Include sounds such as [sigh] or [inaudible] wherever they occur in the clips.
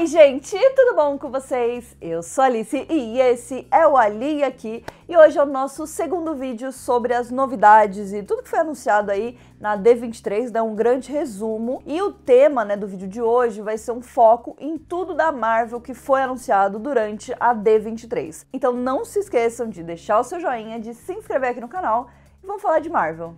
Oi, gente, tudo bom com vocês? Eu sou Alice e esse é o Ali aqui. E hoje é o nosso segundo vídeo sobre as novidades e tudo que foi anunciado aí na D23, dá né? um grande resumo. E o tema, né, do vídeo de hoje vai ser um foco em tudo da Marvel que foi anunciado durante a D23. Então não se esqueçam de deixar o seu joinha, de se inscrever aqui no canal e vamos falar de Marvel.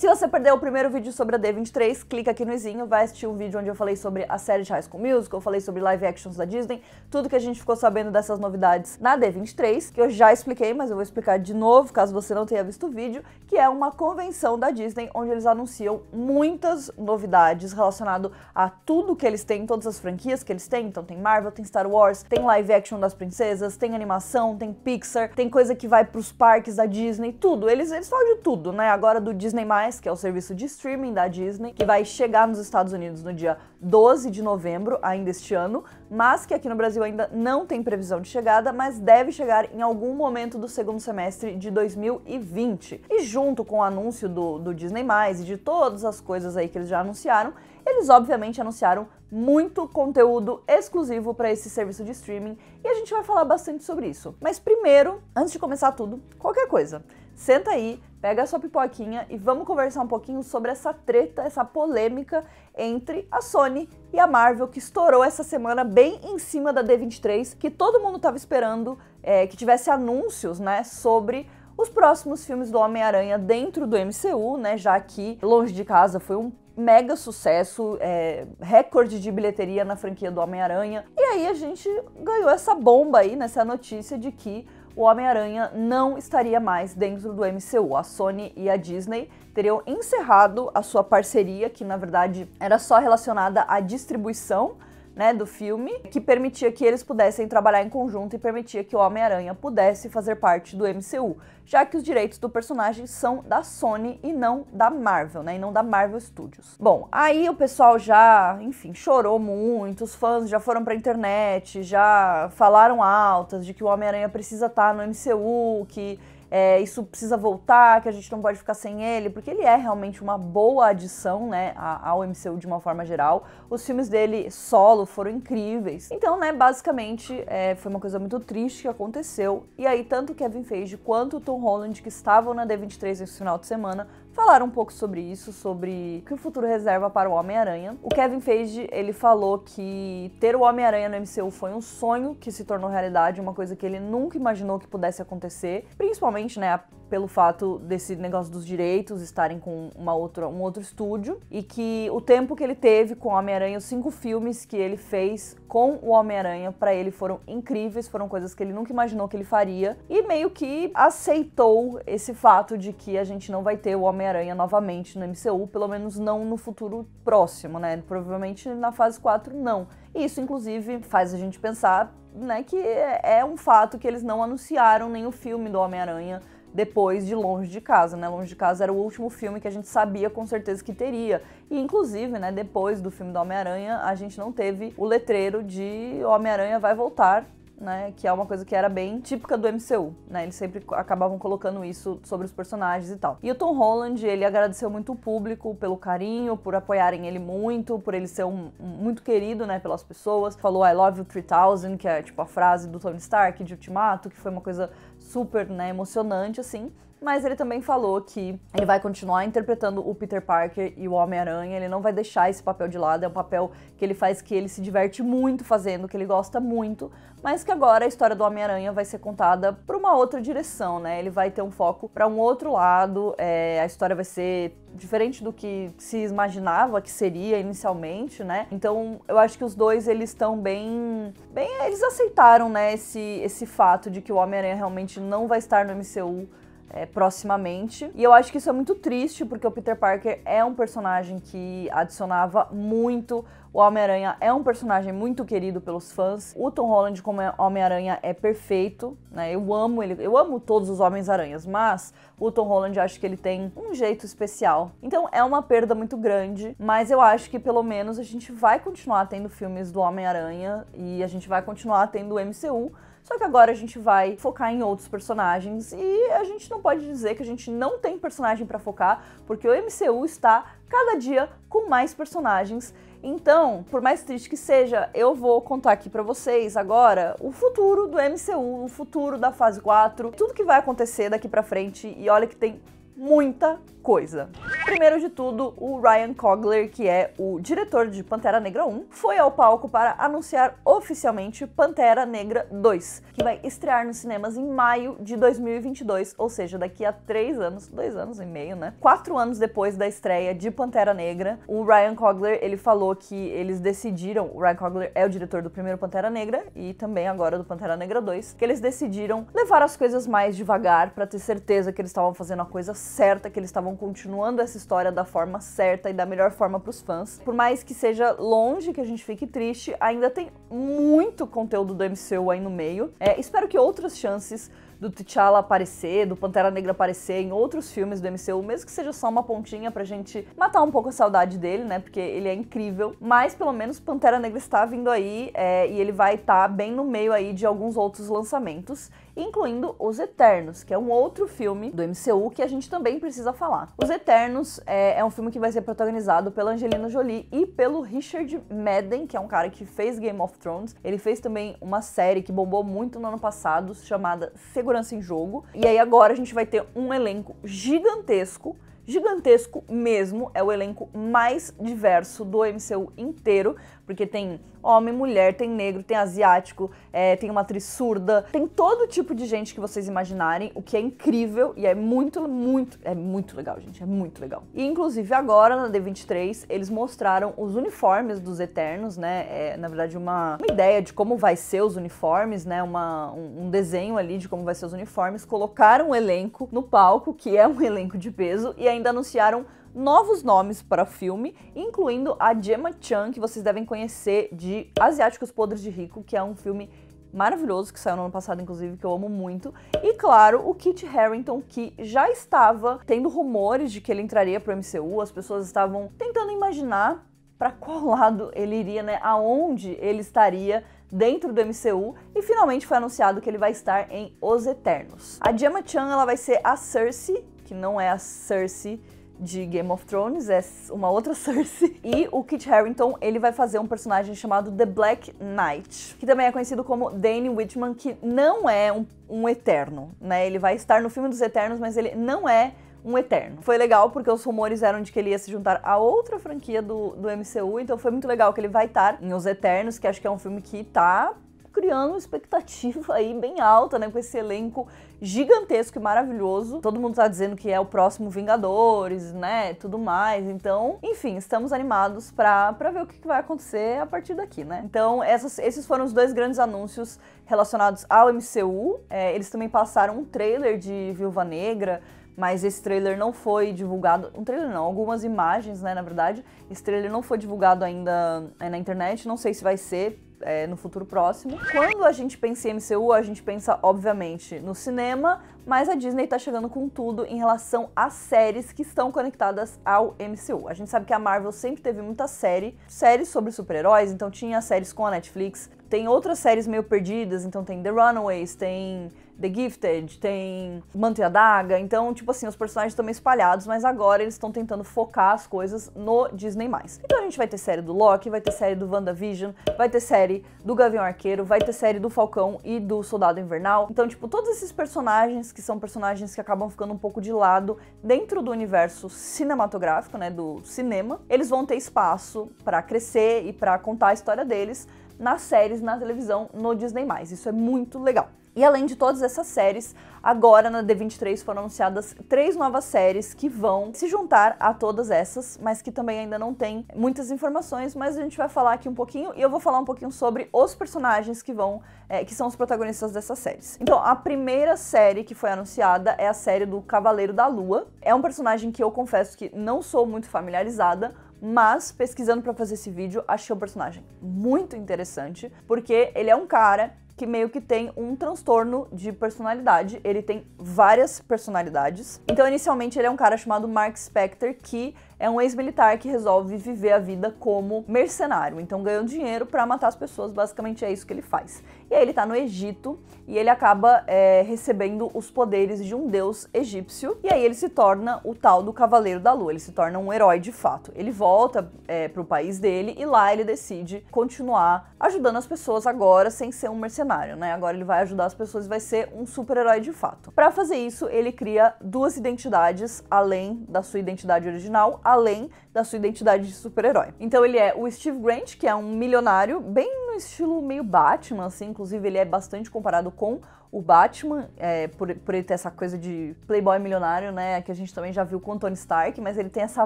Se você perdeu o primeiro vídeo sobre a D23, clica aqui no izinho, vai assistir um vídeo onde eu falei sobre a série de High School Musical, eu falei sobre live actions da Disney, tudo que a gente ficou sabendo dessas novidades na D23, que eu já expliquei, mas eu vou explicar de novo, caso você não tenha visto o vídeo, que é uma convenção da Disney onde eles anunciam muitas novidades relacionado a tudo que eles têm, todas as franquias que eles têm, então tem Marvel, tem Star Wars, tem live action das princesas, tem animação, tem Pixar, tem coisa que vai para os parques da Disney, tudo. Eles eles falam de tudo, né? Agora do Disney que é o serviço de streaming da Disney, que vai chegar nos Estados Unidos no dia 12 de novembro, ainda este ano, mas que aqui no Brasil ainda não tem previsão de chegada, mas deve chegar em algum momento do segundo semestre de 2020. E junto com o anúncio do, do Disney, e de todas as coisas aí que eles já anunciaram, eles obviamente anunciaram muito conteúdo exclusivo para esse serviço de streaming e a gente vai falar bastante sobre isso. Mas primeiro, antes de começar tudo, qualquer coisa. Senta aí, pega a sua pipoquinha e vamos conversar um pouquinho sobre essa treta, essa polêmica entre a Sony e a Marvel que estourou essa semana bem em cima da D23, que todo mundo estava esperando é, que tivesse anúncios, né, sobre os próximos filmes do Homem-Aranha dentro do MCU, né, já que Longe de Casa foi um mega sucesso, é, recorde de bilheteria na franquia do Homem-Aranha. E aí a gente ganhou essa bomba aí nessa né, notícia de que o Homem-Aranha não estaria mais dentro do MCU. A Sony e a Disney teriam encerrado a sua parceria, que na verdade era só relacionada à distribuição né, do filme, que permitia que eles pudessem trabalhar em conjunto e permitia que o Homem-Aranha pudesse fazer parte do MCU, já que os direitos do personagem são da Sony e não da Marvel, né, e não da Marvel Studios. Bom, aí o pessoal já, enfim, chorou muito, os fãs já foram pra internet, já falaram altas de que o Homem-Aranha precisa estar tá no MCU, que é, isso precisa voltar, que a gente não pode ficar sem ele, porque ele é realmente uma boa adição né, ao MCU de uma forma geral. Os filmes dele solo foram incríveis. Então, né, basicamente, é, foi uma coisa muito triste que aconteceu. E aí, tanto Kevin Feige quanto Tom Holland, que estavam na D23 nesse final de semana, falaram um pouco sobre isso, sobre o que o futuro reserva para o Homem-Aranha. O Kevin Feige, ele falou que ter o Homem-Aranha no MCU foi um sonho que se tornou realidade, uma coisa que ele nunca imaginou que pudesse acontecer, principalmente, né, pelo fato desse negócio dos direitos estarem com uma outra, um outro estúdio e que o tempo que ele teve com o Homem-Aranha, os cinco filmes que ele fez com o Homem-Aranha, para ele foram incríveis, foram coisas que ele nunca imaginou que ele faria e meio que aceitou esse fato de que a gente não vai ter o Homem-Aranha novamente no MCU, pelo menos não no futuro próximo, né? Provavelmente na fase 4 não. E isso, inclusive, faz a gente pensar né, que é, é um fato que eles não anunciaram nem o filme do Homem-Aranha depois de Longe de Casa, né? Longe de Casa era o último filme que a gente sabia com certeza que teria. E inclusive, né, depois do filme do Homem-Aranha, a gente não teve o letreiro de Homem-Aranha vai voltar, né, que é uma coisa que era bem típica do MCU, né, Eles sempre acabavam colocando isso sobre os personagens e tal. E o Tom Holland, ele agradeceu muito o público pelo carinho, por apoiarem ele muito, por ele ser um, um, muito querido, né, pelas pessoas. Falou I love you 3000, que é tipo a frase do Tony Stark de Ultimato, que foi uma coisa super né, emocionante, assim mas ele também falou que ele vai continuar interpretando o Peter Parker e o Homem-Aranha, ele não vai deixar esse papel de lado, é um papel que ele faz que ele se diverte muito fazendo, que ele gosta muito, mas que agora a história do Homem-Aranha vai ser contada por uma outra direção, né? Ele vai ter um foco para um outro lado, é, a história vai ser diferente do que se imaginava que seria inicialmente, né? Então eu acho que os dois eles estão bem, bem, eles aceitaram, né? Esse, esse fato de que o Homem-Aranha realmente não vai estar no MCU é, proximamente. E eu acho que isso é muito triste, porque o Peter Parker é um personagem que adicionava muito. O Homem-Aranha é um personagem muito querido pelos fãs. O Tom Holland como Homem-Aranha é perfeito, né? Eu amo ele, eu amo todos os Homens-Aranhas, mas o Tom Holland acho que ele tem um jeito especial. Então é uma perda muito grande, mas eu acho que pelo menos a gente vai continuar tendo filmes do Homem-Aranha e a gente vai continuar tendo o MCU só que agora a gente vai focar em outros personagens e a gente não pode dizer que a gente não tem personagem para focar, porque o MCU está cada dia com mais personagens. Então, por mais triste que seja, eu vou contar aqui para vocês agora o futuro do MCU, o futuro da fase 4, tudo que vai acontecer daqui para frente e olha que tem muita coisa. Primeiro de tudo, o Ryan Cogler, que é o diretor de Pantera Negra 1, foi ao palco para anunciar oficialmente Pantera Negra 2, que vai estrear nos cinemas em maio de 2022, ou seja, daqui a três anos, dois anos e meio, né? Quatro anos depois da estreia de Pantera Negra, o Ryan Cogler ele falou que eles decidiram, o Ryan Cogler é o diretor do primeiro Pantera Negra e também agora do Pantera Negra 2, que eles decidiram levar as coisas mais devagar para ter certeza que eles estavam fazendo a coisa certa, que eles estavam continuando essa história da forma certa e da melhor forma para os fãs. Por mais que seja longe que a gente fique triste, ainda tem muito conteúdo do MCU aí no meio. É, espero que outras chances do T'Challa aparecer, do Pantera Negra aparecer em outros filmes do MCU, mesmo que seja só uma pontinha pra gente matar um pouco a saudade dele, né? Porque ele é incrível. Mas pelo menos Pantera Negra está vindo aí é, e ele vai estar tá bem no meio aí de alguns outros lançamentos incluindo Os Eternos, que é um outro filme do MCU que a gente também precisa falar. Os Eternos é, é um filme que vai ser protagonizado pela Angelina Jolie e pelo Richard Madden, que é um cara que fez Game of Thrones. Ele fez também uma série que bombou muito no ano passado, chamada Segurança em Jogo. E aí agora a gente vai ter um elenco gigantesco gigantesco mesmo, é o elenco mais diverso do MCU inteiro, porque tem homem, mulher, tem negro, tem asiático, é, tem uma atriz surda, tem todo tipo de gente que vocês imaginarem, o que é incrível e é muito, muito, é muito legal, gente, é muito legal. E inclusive agora na D23 eles mostraram os uniformes dos Eternos, né? É, na verdade, uma, uma, ideia de como vai ser os uniformes, né? Uma, um, um desenho ali de como vai ser os uniformes. Colocaram o um elenco no palco, que é um [laughs] elenco de peso, e ainda anunciaram novos nomes para filme, incluindo a Gemma Chan, que vocês devem conhecer de Asiáticos Podres de Rico, que é um filme maravilhoso que saiu no ano passado, inclusive, que eu amo muito. E claro, o Kit Harrington, que já estava tendo rumores de que ele entraria para o MCU, as pessoas estavam tentando imaginar para qual [laughs] lado ele iria, né? Aonde ele estaria dentro do MCU e finalmente foi anunciado que ele vai estar em Os Eternos. A Gemma Chan ela vai ser a Cersei, que não é a Cersei de Game of Thrones, é uma outra [laughs] Cersei. E o Kit Harington, ele vai fazer um personagem chamado The Black Knight, que também é conhecido como Dane Whitman, que não é um, um eterno, né? Ele vai estar no filme dos Eternos, mas ele não é um eterno. Foi legal porque os rumores eram de que ele ia se juntar a outra franquia do, do MCU, então foi muito legal que ele vai estar em Os Eternos, que acho que é um filme que tá criando uma expectativa aí bem alta, né? Com esse elenco gigantesco e maravilhoso. Todo mundo tá dizendo que é o próximo Vingadores, né? Tudo mais. Então, enfim, estamos animados pra, pra ver o que vai acontecer a partir daqui, né? Então, essas, esses foram os dois grandes anúncios relacionados ao MCU. É, eles também passaram um trailer de Viúva Negra mas esse trailer não foi divulgado. Um trailer não, algumas imagens, né? Na verdade, esse trailer não foi divulgado ainda é, na internet. Não sei se vai ser é, no futuro próximo. Quando a gente pensa em MCU, a gente pensa, obviamente, no cinema, mas a Disney tá chegando com tudo em relação às séries que estão conectadas ao MCU. A gente sabe que a Marvel sempre teve muita série, séries sobre super-heróis, então tinha séries com a Netflix, tem outras séries meio perdidas, então tem The Runaways, tem The Gifted, tem Manter Daga, então, tipo assim, os personagens estão meio espalhados, mas agora eles estão tentando focar as coisas no Disney+. Então a gente vai ter série do Loki, vai ter série do WandaVision, vai ter série do Gavião Arqueiro, vai ter série do Falcão e do Soldado Invernal. Então, tipo, todos esses personagens que são personagens que acabam ficando um pouco de lado dentro do universo cinematográfico, né, do cinema, eles vão ter espaço para crescer e para contar a história deles, nas séries na televisão no Disney+. Isso é muito legal. E além de todas essas séries, agora na D23 foram anunciadas três novas séries que vão se juntar a todas essas, mas que também ainda não tem muitas informações, mas a gente vai falar aqui um pouquinho e eu vou falar um pouquinho sobre os personagens que vão, é, que são os protagonistas dessas séries. Então, a primeira série que foi anunciada é a série do Cavaleiro da Lua. É um personagem que eu confesso que não sou muito familiarizada, mas, pesquisando para fazer esse vídeo, achei o personagem muito interessante, porque ele é um cara que meio que tem um transtorno de personalidade. Ele tem várias personalidades. Então, inicialmente, ele é um cara chamado Mark Spector, que é um ex-militar que resolve viver a vida como mercenário. Então, ganhando dinheiro para matar as pessoas, basicamente é isso que ele faz. E aí ele está no Egito e ele acaba é, recebendo os poderes de um deus egípcio. E aí ele se torna o tal do Cavaleiro da Lua, ele se torna um herói de fato. Ele volta é, para o país dele e lá ele decide continuar ajudando as pessoas agora sem ser um mercenário, né? Agora ele vai ajudar as pessoas e vai ser um super-herói de fato. Para fazer isso, ele cria duas identidades além da sua identidade original, além da sua identidade de super-herói. Então ele é o Steve Grant, que é um milionário bem no estilo meio Batman, assim. Inclusive, ele é bastante comparado com o Batman, é, por, por ele ter essa coisa de playboy milionário, né? Que a gente também já viu com o Tony Stark, mas ele tem essa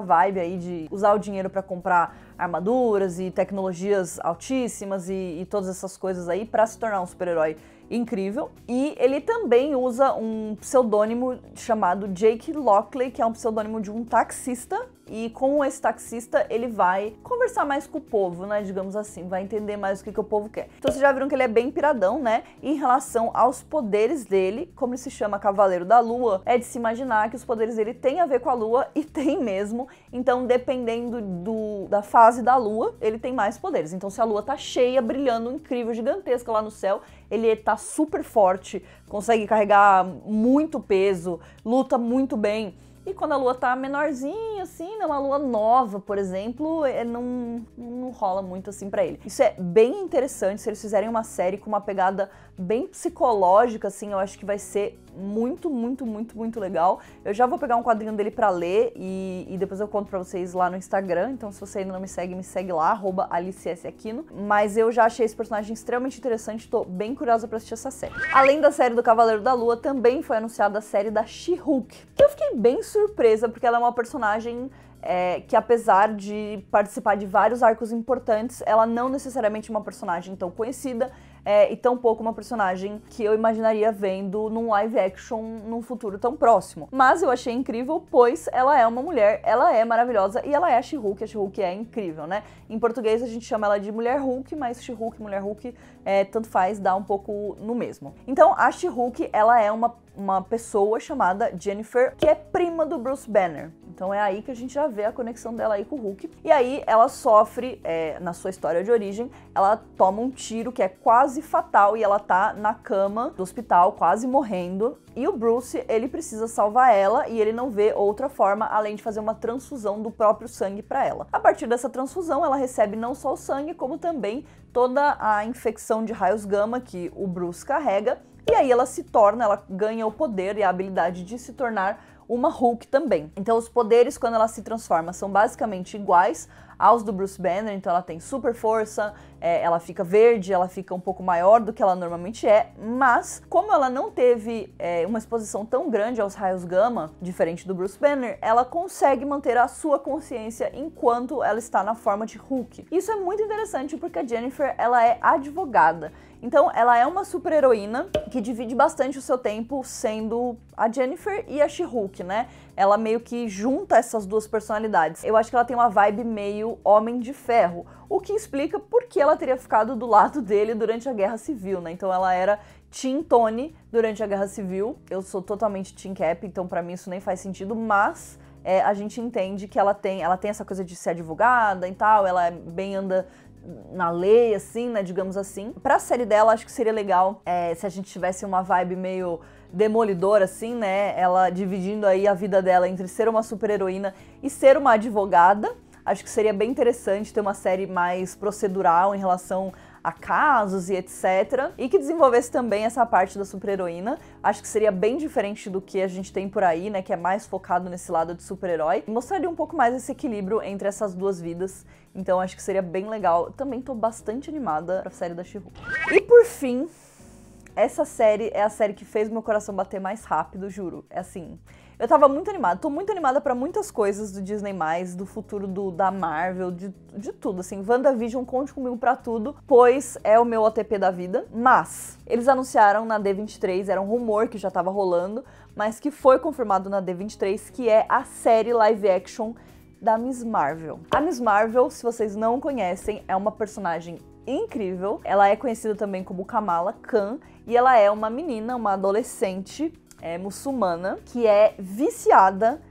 vibe aí de usar o dinheiro para comprar armaduras e tecnologias altíssimas e, e todas essas coisas aí para se tornar um super-herói incrível. E ele também usa um pseudônimo chamado Jake Lockley, que é um pseudônimo de um taxista e com esse taxista ele vai conversar mais com o povo, né? Digamos assim, vai entender mais o que, que o povo quer. Então vocês já viram que ele é bem piradão, né? E em relação aos poderes dele, como ele se chama Cavaleiro da Lua, é de se imaginar que os poderes dele têm a ver com a Lua e [laughs] tem mesmo. Então, dependendo do, da fase da Lua, ele tem mais poderes. Então, se a Lua tá cheia, brilhando, incrível, gigantesca lá no céu, ele tá super forte, consegue carregar muito peso, luta muito bem e quando a lua tá menorzinha, assim, numa né, lua nova, por exemplo, é, não, não rola muito assim para ele. Isso é bem interessante se eles fizerem uma série com uma pegada bem psicológica, assim, eu acho que vai ser muito, muito, muito, muito legal. Eu já vou pegar um quadrinho dele para ler e, e, depois eu conto para vocês lá no Instagram. Então, se você ainda não me segue, me segue lá, arroba Aquino. Mas eu já achei esse personagem extremamente interessante, tô bem curiosa para assistir essa série. Além da série do Cavaleiro da Lua, também foi anunciada a série da She-Hulk. Eu fiquei bem surpresa, porque ela é uma personagem é, que apesar de participar de vários arcos importantes, ela não necessariamente é uma personagem tão conhecida, é, e pouco uma personagem que eu imaginaria vendo num live action num futuro tão próximo. Mas eu achei incrível, pois ela é uma mulher, ela é maravilhosa e ela é a She-Hulk, a She-Hulk é incrível, né? Em português a gente chama ela de Mulher Hulk, mas She-Hulk, Mulher Hulk é, tanto faz, dar um pouco no mesmo. Então, a She-Hulk, ela é uma, uma pessoa chamada Jennifer, que é prima do Bruce Banner. Então é aí que a gente já vê a conexão dela aí com o Hulk. E aí ela sofre, é, na sua história de origem, ela toma um tiro que é quase fatal e ela tá na cama do hospital, quase morrendo. E o Bruce, ele precisa salvar ela e ele não vê outra forma além de fazer uma transfusão do próprio sangue para ela. A partir dessa transfusão, ela recebe não só o sangue, como também toda a infecção de raios gama que o Bruce carrega. E aí ela se torna, ela ganha o poder e a habilidade de se tornar uma Hulk também. Então os poderes quando ela se transforma são basicamente iguais aos do Bruce Banner, então ela tem super força, é, ela fica verde, ela fica um pouco maior do que ela normalmente é, mas como ela não teve é, uma exposição tão grande aos raios gama, diferente do Bruce Banner, ela consegue manter a sua consciência enquanto ela está na forma de Hulk. Isso é muito interessante porque a Jennifer ela é advogada, então, ela é uma super-heroína que divide bastante o seu tempo sendo a Jennifer e a She-Hulk, né? Ela meio que junta essas duas personalidades. Eu acho que ela tem uma vibe meio Homem de Ferro, o que explica por que ela teria ficado do lado dele durante a Guerra Civil, né? Então ela era Tim Tony durante a Guerra Civil. Eu sou totalmente Tim Cap, então para mim isso nem faz sentido, mas é, a gente entende que ela tem, ela tem essa coisa de ser advogada e tal, ela é bem anda na lei, assim, né, digamos assim. Pra série dela, acho que seria legal é, se a gente tivesse uma vibe meio demolidora, assim, né, ela dividindo aí a vida dela entre ser uma super-heroína e ser uma advogada, Acho que seria bem interessante ter uma série mais procedural em relação a casos e etc. E que desenvolvesse também essa parte da super-heroína. Acho que seria bem diferente do que a gente tem por aí, né? Que é mais focado nesse lado de super-herói. Mostraria um pouco mais esse equilíbrio entre essas duas vidas. Então acho que seria bem legal. Também tô bastante animada pra série da Shihu. E por fim, essa série é a série que fez meu coração bater mais rápido, juro. É assim. Eu tava muito animada, tô muito animada para muitas coisas do Disney+, do futuro do, da Marvel, de, de tudo, assim. WandaVision, conte comigo para tudo, pois é o meu OTP da vida. Mas, eles anunciaram na D23, era um rumor que já tava rolando, mas que foi confirmado na D23, que é a série live action da Miss Marvel. A Miss Marvel, se vocês não conhecem, é uma personagem incrível. Ela é conhecida também como Kamala Khan e ela é uma menina, uma adolescente é, muçulmana que é viciada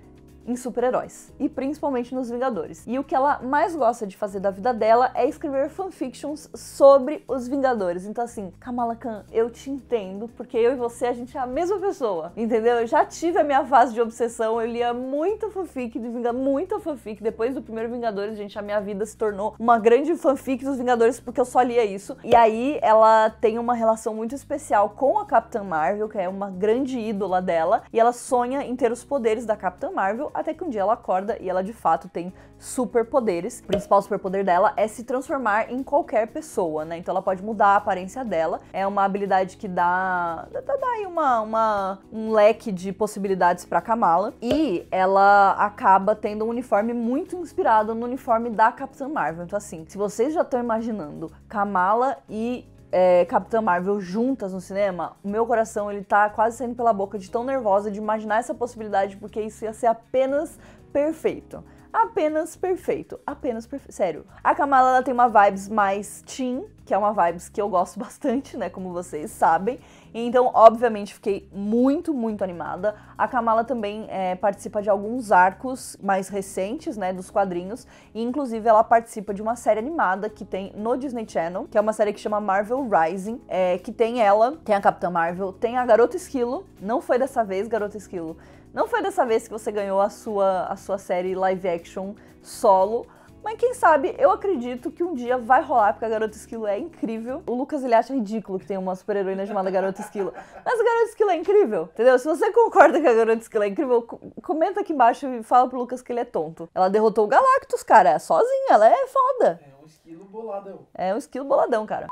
em super-heróis, e principalmente nos Vingadores. E o que ela mais gosta de fazer da vida dela é escrever fanfictions sobre os Vingadores. Então assim, Kamala Khan, eu te entendo, porque eu e você, a gente é a mesma pessoa, entendeu? Eu já tive a minha fase de obsessão, eu lia muita fanfic de Vingadores, muita fanfic. Depois do primeiro Vingadores, gente, a minha vida se tornou uma grande fanfic dos Vingadores, porque eu só lia isso. E aí ela tem uma relação muito especial com a Capitã Marvel, que é uma grande ídola dela, e ela sonha em ter os poderes da Capitã Marvel, até que um dia ela acorda e ela de fato tem superpoderes. O principal superpoder dela é se transformar em qualquer pessoa, né? Então ela pode mudar a aparência dela. É uma habilidade que dá, dá, dá aí uma, uma, um leque de possibilidades para Kamala. E ela acaba tendo um uniforme muito inspirado no uniforme da Capitã Marvel. Então assim, se vocês já estão imaginando Kamala e é, Capitã Marvel juntas no cinema, o meu coração ele tá quase saindo pela boca de tão nervosa de imaginar essa possibilidade, porque isso ia ser apenas perfeito apenas perfeito. Apenas perfeito. Sério. A Kamala ela tem uma vibes mais teen, que é uma vibes que eu gosto [laughs] bastante, né? Como vocês sabem. Então, obviamente, fiquei muito, muito animada. A Kamala também é, participa de alguns arcos mais recentes, né? Dos quadrinhos. E, inclusive, ela participa de uma série animada que tem no Disney Channel, que é uma série que chama Marvel Rising, é, que tem ela, tem a Capitã Marvel, tem a Garota Esquilo. Não foi dessa vez Garota Esquilo não foi dessa vez que você ganhou a sua, a sua série live action solo, mas quem sabe, eu acredito que um dia vai rolar, porque a Garota Esquilo é incrível. O Lucas, ele acha ridículo que tem uma super-heroína chamada Garota Esquilo. Mas a Garota Esquilo é incrível, entendeu? Se você concorda que a Garota Esquilo é incrível, comenta aqui embaixo e fala pro Lucas que ele é tonto. Ela derrotou o Galactus, cara, sozinha, ela é foda. É um esquilo boladão. É um esquilo boladão, cara.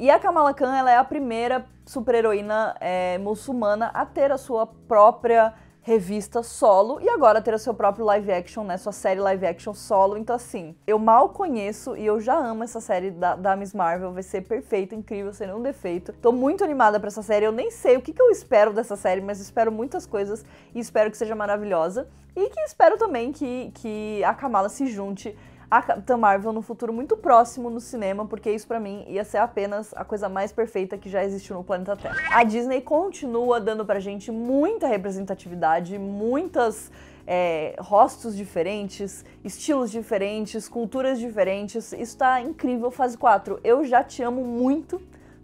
E a Kamala Khan ela é a primeira super-heroína é, muçulmana a ter a sua própria revista solo e agora ter o seu próprio live action, né? Sua série live action solo. Então, assim, eu mal conheço e eu já amo essa série da, da Miss Marvel. Vai ser perfeita incrível, sem nenhum defeito. Tô muito animada para essa série. Eu nem sei o que, que eu espero dessa série, mas espero muitas coisas e espero que seja maravilhosa. E que espero também que, que a Kamala se junte a Capitã Marvel no futuro muito próximo no cinema, porque isso para mim ia ser apenas a coisa mais perfeita que já existiu no planeta Terra. A Disney continua dando pra gente muita representatividade, muitas é, rostos diferentes, estilos diferentes, culturas diferentes. Isso tá incrível, fase 4. Eu já te amo muito.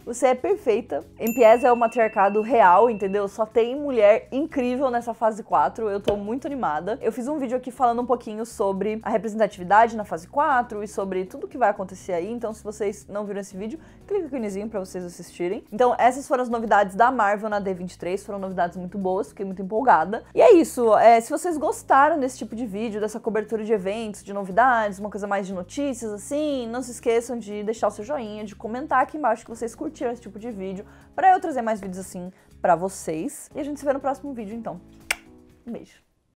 Você é perfeita. MPS é o matriarcado real, entendeu? Só tem mulher incrível nessa fase 4. Eu tô muito animada. Eu fiz um vídeo aqui falando um pouquinho sobre a representatividade na fase 4 e sobre tudo que vai acontecer aí. Então, se vocês não viram esse vídeo, clica aqui no izinho pra vocês assistirem. Então, essas foram as novidades da Marvel na D23. Foram novidades muito boas, fiquei muito empolgada. E é isso. É, se vocês gostaram desse tipo de vídeo, dessa cobertura de eventos, de novidades, uma coisa mais de notícias, assim, não se esqueçam de deixar o seu joinha, de comentar aqui embaixo que vocês curtiram curtiram esse tipo de vídeo, para eu trazer mais vídeos assim para vocês. E a gente se vê no próximo vídeo, então. Um beijo.